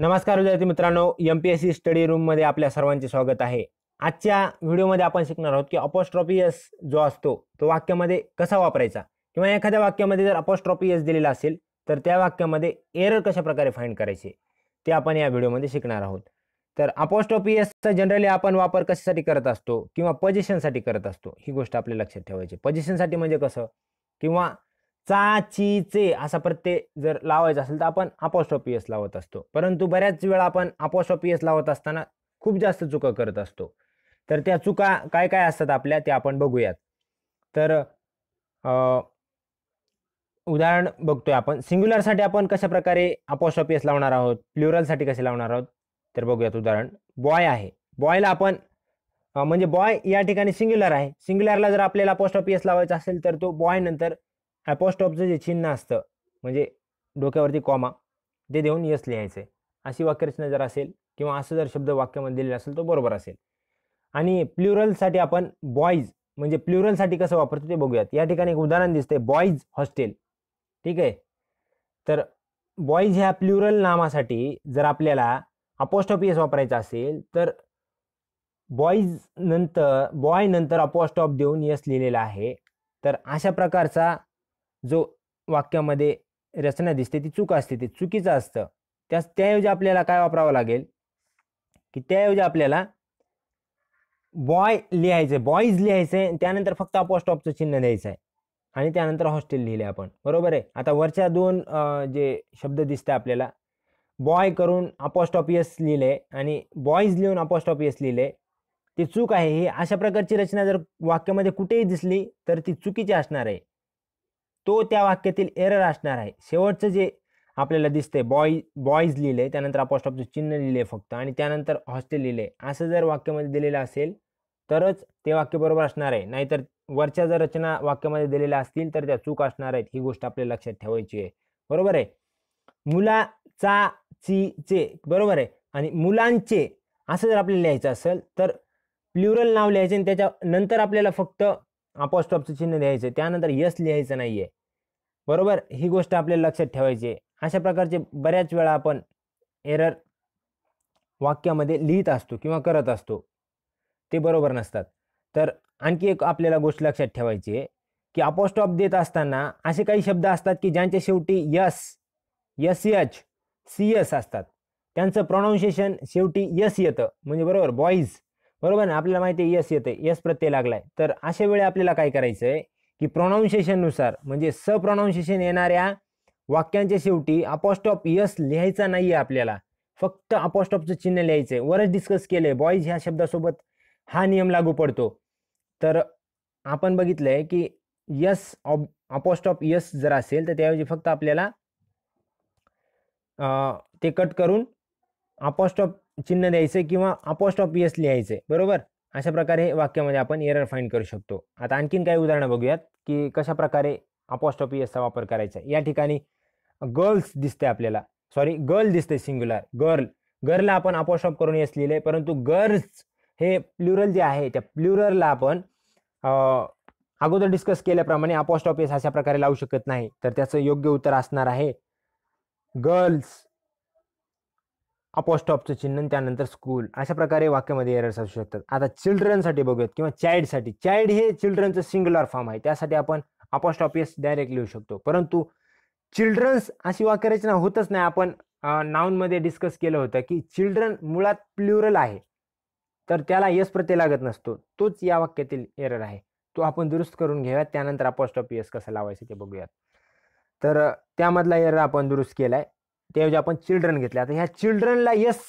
नमस्कार विद्यार्थी मित्रांनो M P S C study रूममध्ये आपल्या सर्वांचे स्वागत आहे आजच्या व्हिडिओमध्ये आपण शिकणार आहोत की अपोस्ट्रॉपियस एस जो असतो तो वाक्यामध्ये कसा वापरायचा किंवा एखाद्या वाक्यामध्ये जर अपोस्ट्रॉपियस एस दिलेला असेल तर त्या वाक्यामध्ये एरर कशा प्रकारे फाईंड करायचे ते आपण या व्हिडिओमध्ये शिकणार आहोत तर अपोस्ट्रॉपियसचा एसचा जनरली आपण वापर कशासाठी करत असतो किंवा पजिशनसाठी करत असतो ही गोष्ट आपल्या लक्षात ठेवायची पजेशनसाठी म्हणजे कसं किंवा चाचीचे असा प्रत्यय जर लावायचा असेल तर आपण अपोस्टॉपियस लावत असतो परंतु बऱ्याच वेळा आपण अपोस्टॉपियस ऑफियस लावत असताना खूप जास्त चुका करत असतो तर त्या चुका काय काय असतात आपल्या त्या आपण बघूयात तर उदाहरण बघतोय आपण सिंग्युलरसाठी आपण कशा प्रकारे लावणार आहोत प्ल्युरलसाठी कसे लावणार आहोत तर बघूयात उदाहरण बॉय आहे बॉयला आपण म्हणजे बॉय या ठिकाणी सिंग्युलर आहे सिंग्युलरला जर आपल्याला अपोस्टॉपियस लावायचा असेल तर तो बॉय नंतर ॲपॉस्टॉपचं जे चिन्ह असतं म्हणजे डोक्यावरती कॉमा ते देऊन यस लिहायचं आहे अशी वाक्यरचना जर असेल किंवा असं जर शब्द वाक्यामध्ये दिलेला असेल तो बरोबर असेल आणि प्ल्युरलसाठी आपण बॉईज म्हणजे प्ल्युरलसाठी कसं वापरतो ते बघूयात या ठिकाणी एक उदाहरण दिसते बॉईज हॉस्टेल ठीक आहे तर बॉईज ह्या प्ल्युरल नामासाठी जर आपल्याला अपोस्टॉप यस वापरायचा असेल तर बॉईज नंतर बॉय नंतर अपोस्टॉप देऊन यस लिहिलेला आहे तर अशा प्रकारचा जो वाक्यामध्ये रचना दिसते ती चूक असते ते चुकीचं असतं त्या त्याऐवजी आपल्याला काय वापरावं लागेल की त्याऐवजी आपल्याला बॉय लिहायचं आहे बॉईज लिहायचं आहे त्यानंतर फक्त ऑफचं चिन्ह द्यायचं आहे आणि त्यानंतर हॉस्टेल लिहिले आपण बरोबर आहे आता वरच्या दोन जे शब्द दिसते आपल्याला बॉय करून अपोस्टॉपियस लिहिले आणि बॉईज लिहून अपॉस्टॉपियस लिहिले ती चूक आहे ही अशा प्रकारची रचना जर वाक्यामध्ये कुठेही दिसली तर ती चुकीची असणार आहे तो त्या वाक्यातील एरर असणार आहे शेवटचं जे आपल्याला दिसतंय बॉय बॉयज लिहिले त्यानंतर ऑफचं चिन्ह लिहिले फक्त आणि त्यानंतर हॉस्टेल लिहिले असं जर वाक्यामध्ये दिलेलं असेल तरच ते वाक्य बरोबर असणार आहे नाहीतर वरच्या जर रचना वाक्यामध्ये दिलेल्या असतील तर त्या चूक असणार आहेत ही गोष्ट आपल्याला लक्षात ठेवायची आहे बरोबर आहे चा ची चे बरोबर आहे आणि मुलांचे असं जर आपल्याला लिहायचं असेल तर प्ल्युरल नाव लिहायचे आणि त्याच्या नंतर आपल्याला फक्त अपोस्टॉपचं चिन्ह लिहायचं त्यानंतर यस लिहायचं नाही आहे बरोबर ही गोष्ट आपल्याला लक्षात ठेवायची आहे अशा प्रकारचे बऱ्याच वेळा आपण एरर वाक्यामध्ये लिहित असतो किंवा करत असतो ते बरोबर नसतात तर आणखी एक आपल्याला गोष्ट लक्षात ठेवायची आहे की अपोस्टॉप देत असताना असे काही शब्द असतात की ज्यांच्या शेवटी S S H C S असतात त्यांचं प्रोनाऊन्सिएशन शेवटी यस येतं म्हणजे बरोबर बॉईज बरोबर ना आपल्याला माहिती आहे यस येते यस प्रत्यय लागलाय तर अशा वेळी आपल्याला काय करायचं आहे की नुसार म्हणजे स प्रोनाऊन्सिएशन येणाऱ्या वाक्यांच्या शेवटी ऑफ यस लिहायचा नाही आहे आपल्याला फक्त अपोस्टॉपचं चिन्ह लिहायचं आहे वरच डिस्कस केले बॉईज ह्या शब्दासोबत हा नियम लागू पडतो तर आपण बघितलंय की यस ऑब ऑफ यस जर असेल तर त्याऐवजी फक्त आपल्याला ते कट करून अपोस्टॉप चिन्ह द्यायचे किंवा अपोस्ट एस लिहायचे बरोबर अशा प्रकारे वाक्यामध्ये आपण एरर फाईंड करू शकतो आता आणखीन काही उदाहरणं बघूयात की कशा प्रकारे अपॉस्टॉप एसचा वापर करायचा या ठिकाणी गर्ल्स दिसते आपल्याला सॉरी गर्ल दिसते सिंग्युलर गर्ल गर्लला आपण ऑफ करून एस लिहिले परंतु गर्ल्स हे प्लुरल जे आहे त्या प्लुरलला आपण अगोदर डिस्कस केल्याप्रमाणे अपोस्ट एस अशा प्रकारे लावू शकत नाही तर त्याचं योग्य उत्तर असणार आहे गर्ल्स अपॉस्टॉपचं चिन्ह त्यानंतर स्कूल अशा प्रकारे वाक्यामध्ये एरर्स असू शकतात आता चिल्ड्रनसाठी बघूयात किंवा चाइल्डसाठी चाइल्ड हे चिल्ड्रनचं सिंग्युलर फॉर्म आहे त्यासाठी आपण येस डायरेक्ट लिहू शकतो परंतु चिल्ड्रन्स अशी वाक्यरचना होतच नाही आपण नाऊनमध्ये डिस्कस केलं होतं की चिल्ड्रन मुळात प्ल्युरल आहे तर त्याला यस प्रत्यय लागत नसतो तोच या वाक्यातील एरर आहे तो आपण दुरुस्त करून घेऊयात त्यानंतर अपॉस्टॉपियस कसं लावायचं ते बघूयात तर त्यामधला एरर आपण दुरुस्त केला आहे त्याऐवजी आपण चिल्ड्रन घेतले आता ह्या चिल्ड्रनला यस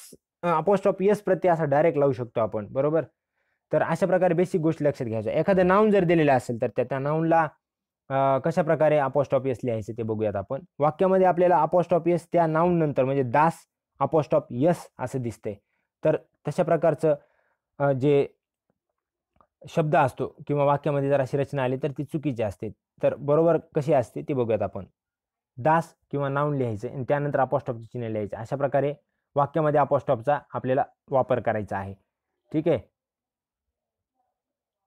अपोस्ट ऑफ यस प्रत्यय असा डायरेक्ट लावू शकतो आपण बरोबर तर अशा प्रकारे बेसिक गोष्टी लक्षात घ्यायच्या एखादं नाऊन जर दिलेलं असेल तर त्या त्या नाऊनला कशा प्रकारे अपोस्ट ऑफ येस लिहायचं ते बघूयात आपण वाक्यामध्ये आपल्याला अपोस्ट ऑफ येस त्या नाऊन नंतर म्हणजे दास अपोस्ट ऑफ यस असं दिसतंय तर तशा प्रकारचं जे शब्द असतो किंवा वाक्यामध्ये जर अशी रचना आली तर ती चुकीची असते तर बरोबर कशी असते ते बघूयात आपण दास किंवा नाऊन लिहायचं आणि त्यानंतर अपॉस्टॉपचे चिन्ह लिहायचं अशा प्रकारे वाक्यामध्ये अपॉस्टॉपचा आपल्याला वापर करायचा आहे ठीक आहे